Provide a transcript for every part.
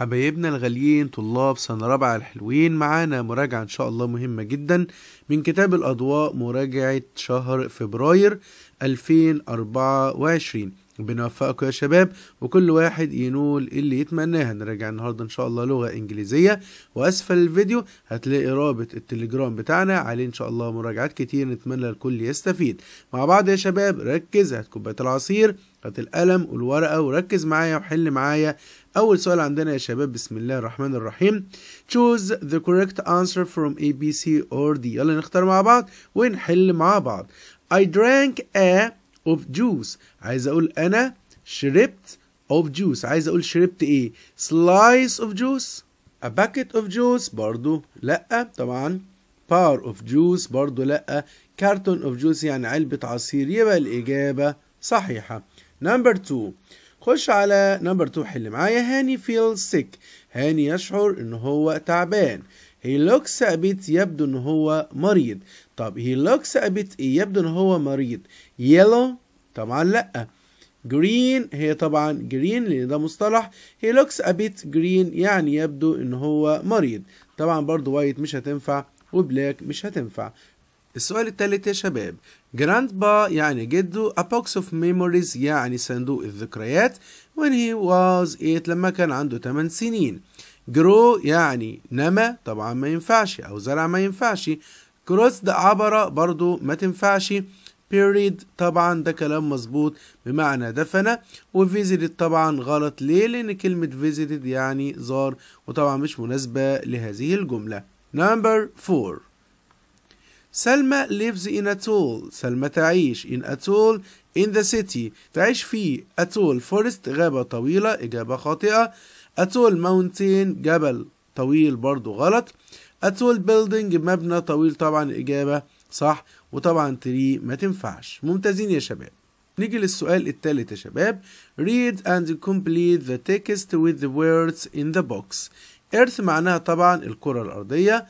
حبايبنا الغاليين طلاب سنة رابعة الحلوين معانا مراجعة إن شاء الله مهمة جدا من كتاب الأضواء مراجعة شهر فبراير 2024 ربنا يوفقكم يا شباب وكل واحد ينول اللي يتمناه هنراجع النهارده ان شاء الله لغه انجليزيه واسفل الفيديو هتلاقي رابط التليجرام بتاعنا عليه ان شاء الله مراجعات كتير نتمنى الكل يستفيد مع بعض يا شباب ركز هات كوبايه العصير هات القلم والورقه وركز معايا وحل معايا اول سؤال عندنا يا شباب بسم الله الرحمن الرحيم choose the correct answer from A B C or D يلا نختار مع بعض ونحل مع بعض I drank a of juice عايز اقول انا شربت of juice عايز اقول شربت ايه slice of juice a bucket of juice برضو لا طبعا بار اوف جوس برضو لا carton اوف جوس يعني علبة عصير يبقى الإجابة صحيحة نمبر 2 خش على نمبر 2 حل معايا هاني فيل سيك هاني يشعر ان هو تعبان he looks a bit يبدو ان هو مريض طب he looks a bit يبدو ان هو مريض yellow طبعا لأ green هي طبعا green لأن ده مصطلح he looks a bit green يعني يبدو إن هو مريض طبعا برضو white مش هتنفع وبلاك مش هتنفع السؤال التالت يا شباب جراند با يعني جده a box of memories يعني صندوق الذكريات when he was 8 لما كان عنده 8 سنين grow يعني نما طبعا ما ينفعش أو زرع ما ينفعش كروسد عبر برضو ما تنفعش period طبعا ده كلام مظبوط بمعنى دفن وفيزيتد طبعا غلط ليه لان كلمة visited يعني زار وطبعا مش مناسبة لهذه الجملة number 4 سلمى lives in اتول سلمى تعيش in اتول in the city تعيش في اتول forest غابة طويلة إجابة خاطئة اتول mountain جبل طويل برضو غلط اتول building مبنى طويل طبعا إجابة صح وطبعا 3 ما تنفعش ممتازين يا شباب نيجي للسؤال الثالث يا شباب read and complete the text with the words in the box earth معناها طبعا الكرة الأرضية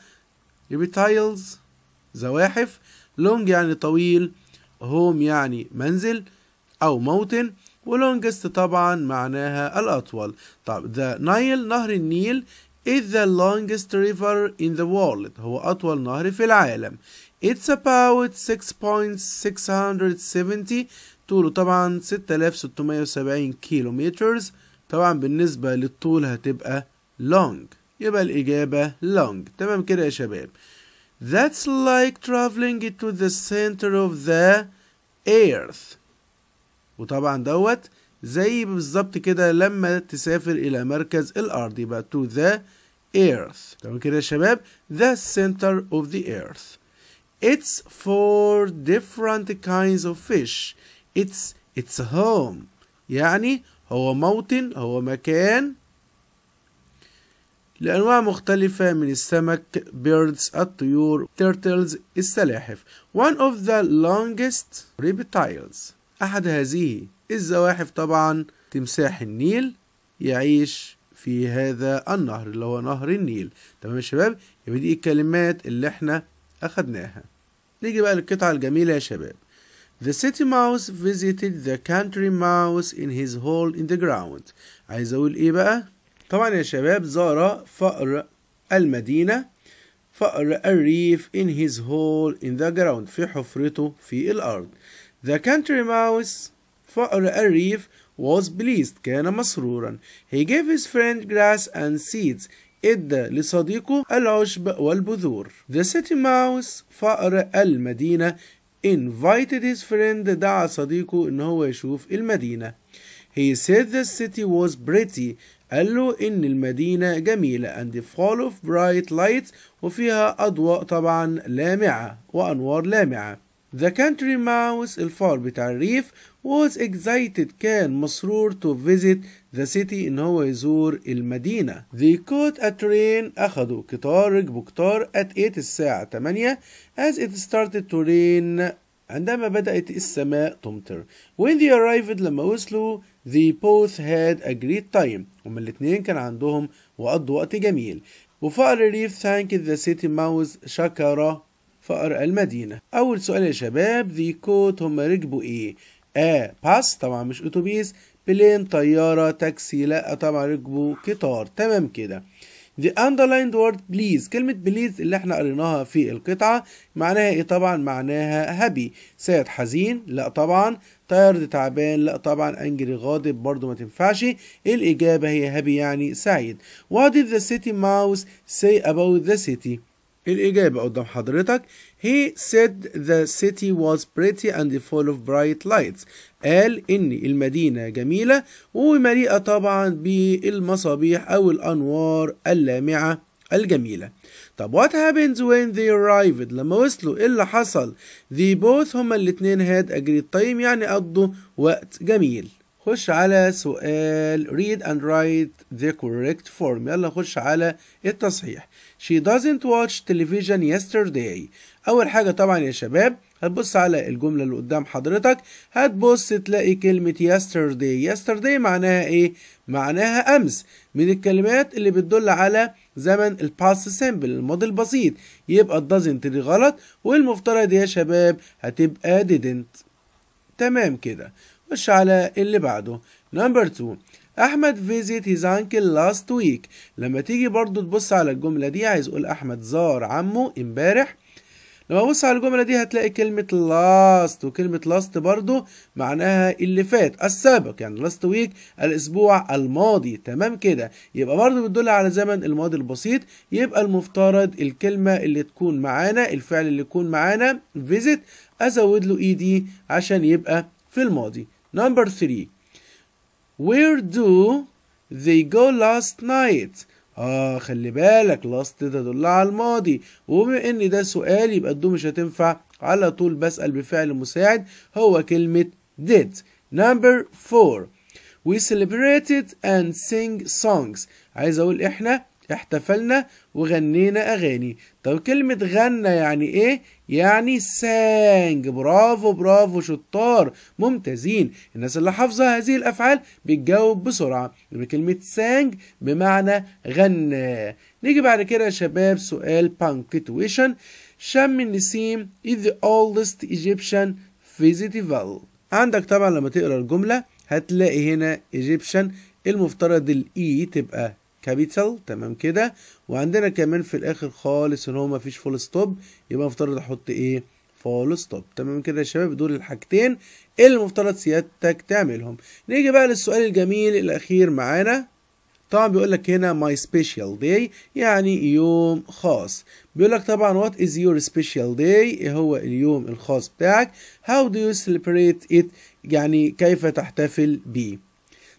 tiles زواحف long يعني طويل home يعني منزل أو موطن ولونجست طبعا معناها الأطول طب the Nile نهر النيل is the longest river in the world هو أطول نهر في العالم It's about 6.670 طوله طبعا 6670 كيلو مترز طبعا بالنسبة للطول هتبقى long يبقى الإجابة long تمام كده يا شباب That's like traveling to the center of the earth وطبعا دوت زي بالظبط كده لما تسافر إلى مركز الأرض يبقى to the earth تمام كده يا شباب the center of the earth It's for different kinds of fish It's it's home يعني هو موطن هو مكان لأنواع مختلفة من السمك birds الطيور turtles السلاحف one of the longest reptiles أحد هذه الزواحف طبعا تمساح النيل يعيش في هذا النهر اللي هو نهر النيل تمام يا شباب يبقى دي الكلمات اللي احنا اخدناها نيجي بقى للقطعة الجميلة يا شباب The city mouse visited the country mouse in his hole in the ground عايز اقول ايه بقى طبعا يا شباب زار فأر المدينة فأر الريف in his hole in the ground في حفرته في الأرض The country mouse الريف was pleased كان مسرورا he gave his friend grass and seeds ادى لصديقه العشب والبذور the city mouse فأر المدينة invited his friend دعا صديقه ان هو يشوف المدينة he said the city was pretty قال له ان المدينة جميلة and full of bright lights وفيها اضواء طبعا لامعة وانوار لامعة The country mouse الفار Tarif, was excited كان مسرور to visit the city إن هو يزور المدينة. They caught a train أخذوا at 8 الساعة as it started to rain عندما بدأت السماء تمطر. When they arrived لما وصلوا the both had a great time هما الاثنين كان عندهم وقضوا وقت جميل. وفقر الريف thanked the city mouse شكر فقر المدينة أول سؤال يا شباب ذي كوت هم ركبوا إيه؟ آه باس طبعا مش أتوبيس بلين طيارة تاكسي لأ طبعا ركبوا قطار تمام كده The underlined word please كلمة بليز اللي احنا قريناها في القطعة معناها ايه طبعا معناها هابي سيد حزين لا طبعا تايرد تعبان لا طبعا انجري غاضب برضو ما تنفعش الإجابة هي هابي يعني سعيد What did the city mouse say about the city الإجابة قدام حضرتك He said the city was pretty and full of bright lights قال إن المدينة جميلة ومليئة طبعا بالمصابيح أو الأنوار اللامعة الجميلة طب what happens when they arrived لما وصلوا إيه اللي حصل they both هما الاتنين had a great time يعني قضوا وقت جميل خش على سؤال read and write the correct form يلا خش على التصحيح she doesn't watch television yesterday اول حاجة طبعا يا شباب هتبص على الجملة اللي قدام حضرتك هتبص تلاقي كلمة yesterday yesterday معناها ايه؟ معناها امس من الكلمات اللي بتدل على زمن الباست سامبل الماضي البسيط يبقى doesn't دي غلط والمفترض يا شباب هتبقى didn't تمام كده خش على اللي بعده نمبر 2 احمد فيزيت هيز انكل لاست ويك لما تيجي برضو تبص على الجمله دي عايز اقول احمد زار عمه امبارح لما ابص على الجمله دي هتلاقي كلمه لاست وكلمه لاست برضو معناها اللي فات السابق يعني لاست ويك الاسبوع الماضي تمام كده يبقى برضو بتدل على زمن الماضي البسيط يبقى المفترض الكلمه اللي تكون معانا الفعل اللي يكون معانا فيزيت ازود له اي e دي عشان يبقى في الماضي Number three, where do they go last night? اه خلي بالك last تدل على الماضي وبما ان ده سؤال يبقى الدو مش هتنفع على طول بسأل بفعل مساعد هو كلمة did. Number 4 we celebrated and sing songs. عايز اقول احنا احتفلنا وغنينا اغاني طب كلمة غنى يعني ايه يعني سانج برافو برافو شطار ممتازين الناس اللي حافظة هذه الأفعال بتجاوب بسرعة بكلمة سانج بمعنى غنى نيجي بعد كده يا شباب سؤال punctuation شم النسيم is the oldest Egyptian festival عندك طبعا لما تقرا الجملة هتلاقي هنا Egyptian المفترض الإي e تبقى كابيتال تمام كده وعندنا كمان في الاخر خالص ان هو مفيش فول ستوب يبقى مفترض احط ايه فول ستوب تمام كده يا شباب دول الحاجتين اللي مفترض سيادتك تعملهم نيجي بقى للسؤال الجميل الاخير معانا طبعا بيقول لك هنا ماي سبيشال داي يعني يوم خاص بيقول لك طبعا وات از يور سبيشال داي ايه هو اليوم الخاص بتاعك هاو دو يو سيلبريت ات يعني كيف تحتفل بيه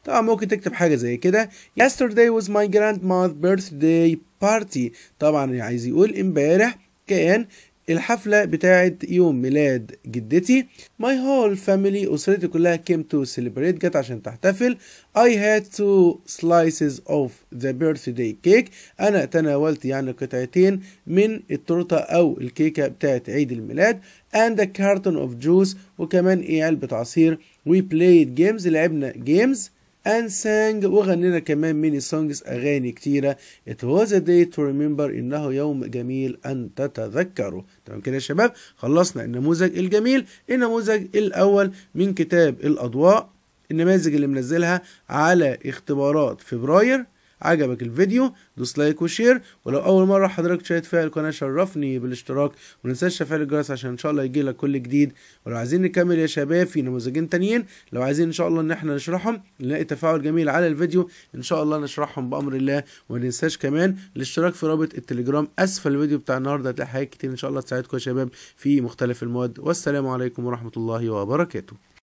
طبعا ممكن تكتب حاجه زي كده yesterday was my grandma's birthday party طبعا عايز يقول امبارح كان الحفلة بتاعة يوم ميلاد جدتي My whole family أسرتي كلها came to celebrate جت عشان تحتفل I had two slices of the birthday cake أنا تناولت يعني قطعتين من التورتة أو الكيكة بتاعة عيد الميلاد and a carton of juice وكمان إيه علبة عصير We played games لعبنا games and sang وغنينا كمان many songs أغاني كتيرة It was a day to remember إنه يوم جميل أن تتذكره تمام كده يا شباب خلصنا النموذج الجميل النموذج الأول من كتاب الأضواء النماذج اللي منزلها على اختبارات فبراير عجبك الفيديو دوس لايك وشير ولو اول مره حضرتك شاهد فيها القناه شرفني بالاشتراك وما تنساش تفعيل الجرس عشان ان شاء الله يجيلك كل جديد ولو عايزين نكمل يا شباب في نموذجين تانيين لو عايزين ان شاء الله ان احنا نشرحهم نلاقي تفاعل جميل على الفيديو ان شاء الله نشرحهم بامر الله وما تنساش كمان الاشتراك في رابط التليجرام اسفل الفيديو بتاع النهارده هتلاقي حاجات كتير ان شاء الله تساعدكم يا شباب في مختلف المواد والسلام عليكم ورحمه الله وبركاته